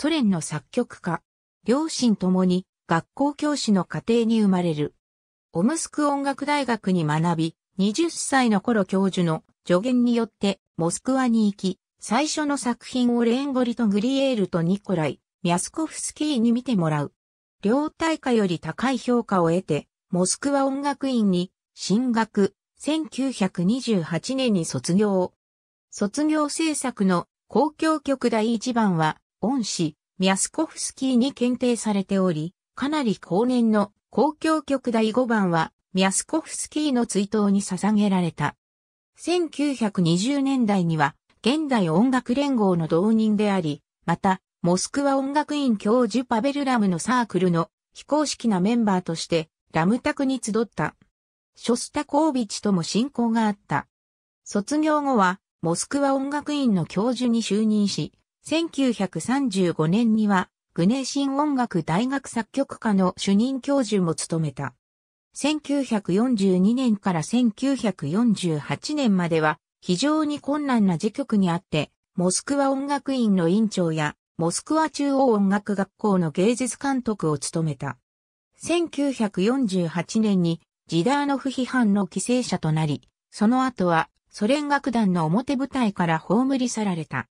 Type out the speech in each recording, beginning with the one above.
ソ連の作曲家。両親ともに学校教師の家庭に生まれる。オムスク音楽大学に学び、20歳の頃教授の助言によってモスクワに行き、最初の作品をレーンゴリとグリエールとニコライ、ミャスコフスキーに見てもらう。両大会より高い評価を得て、モスクワ音楽院に進学、1928年に卒業。卒業制作の公共曲第1番は、恩師、ミャスコフスキーに検定されており、かなり後年の交響曲第5番は、ミャスコフスキーの追悼に捧げられた。1920年代には、現代音楽連合の同人であり、また、モスクワ音楽院教授パベル・ラムのサークルの非公式なメンバーとして、ラムタクに集った。ショスタコービチとも親交があった。卒業後は、モスクワ音楽院の教授に就任し、1935年には、グネーシン音楽大学作曲科の主任教授も務めた。1942年から1948年までは、非常に困難な時局にあって、モスクワ音楽院の院長や、モスクワ中央音楽学校の芸術監督を務めた。1948年に、ジダーノフ批判の犠牲者となり、その後は、ソ連楽団の表舞台から葬り去られた。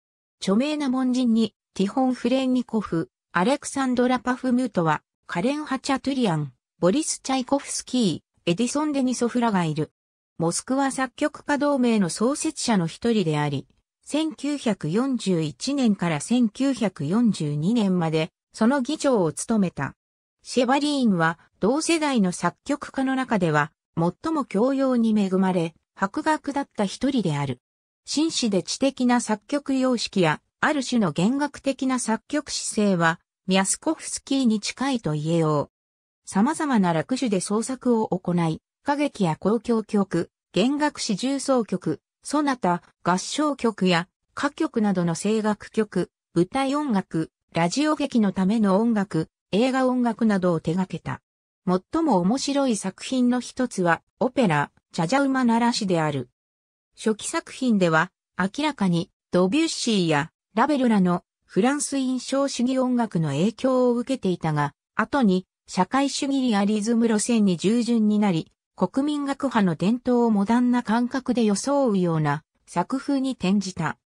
著名な門人に、ティホン・フレンニコフ、アレクサンドラ・パフムートは、カレン・ハチャトゥリアン、ボリス・チャイコフスキー、エディソン・デニソフラがいる。モスクワ作曲家同盟の創設者の一人であり、1941年から1942年まで、その議長を務めた。シェバリーンは、同世代の作曲家の中では、最も教養に恵まれ、博学だった一人である。紳士で知的な作曲様式や、ある種の弦楽的な作曲姿勢は、ミャスコフスキーに近いと言えよう。様々な楽種で創作を行い、歌劇や公共曲、弦楽史重奏曲、ソナタ、合唱曲や歌曲などの声楽曲、舞台音楽、ラジオ劇のための音楽、映画音楽などを手掛けた。最も面白い作品の一つは、オペラ、チャジャウマならしである。初期作品では、明らかにドビュッシーやラベルらのフランス印象主義音楽の影響を受けていたが、後に社会主義リアリズム路線に従順になり、国民学派の伝統をモダンな感覚で装うような作風に転じた。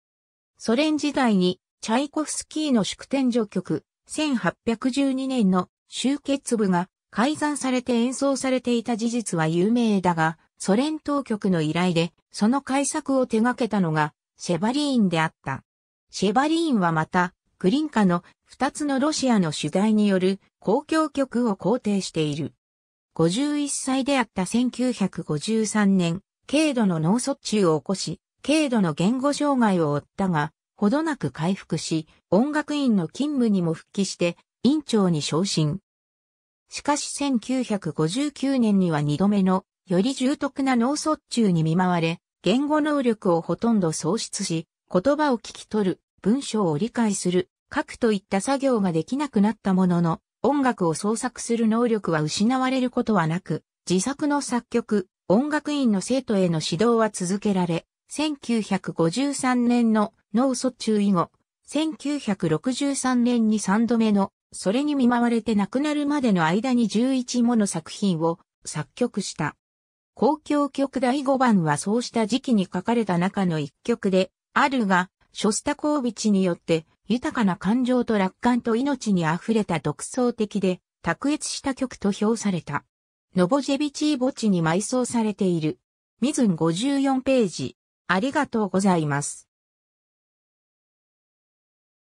ソ連時代にチャイコフスキーの祝典序曲1812年の集結部が改ざんされて演奏されていた事実は有名だが、ソ連当局の依頼で、その改作を手掛けたのが、シェバリーンであった。シェバリーンはまた、クリンカの二つのロシアの取材による公共局を肯定している。51歳であった1953年、軽度の脳卒中を起こし、軽度の言語障害を負ったが、ほどなく回復し、音楽院の勤務にも復帰して、院長に昇進。しかし1959年には2度目のより重篤な脳卒中に見舞われ、言語能力をほとんど喪失し、言葉を聞き取る、文章を理解する、書くといった作業ができなくなったものの、音楽を創作する能力は失われることはなく、自作の作曲、音楽院の生徒への指導は続けられ、1953年の脳卒中以後、1963年に3度目の、それに見舞われて亡くなるまでの間に11もの作品を作曲した。公共曲第5番はそうした時期に書かれた中の一曲で、あるが、ショスタコービチによって、豊かな感情と楽観と命に溢れた独創的で、卓越した曲と評された。ノボジェビチー墓地に埋葬されている。ミズン54ページ。ありがとうございます。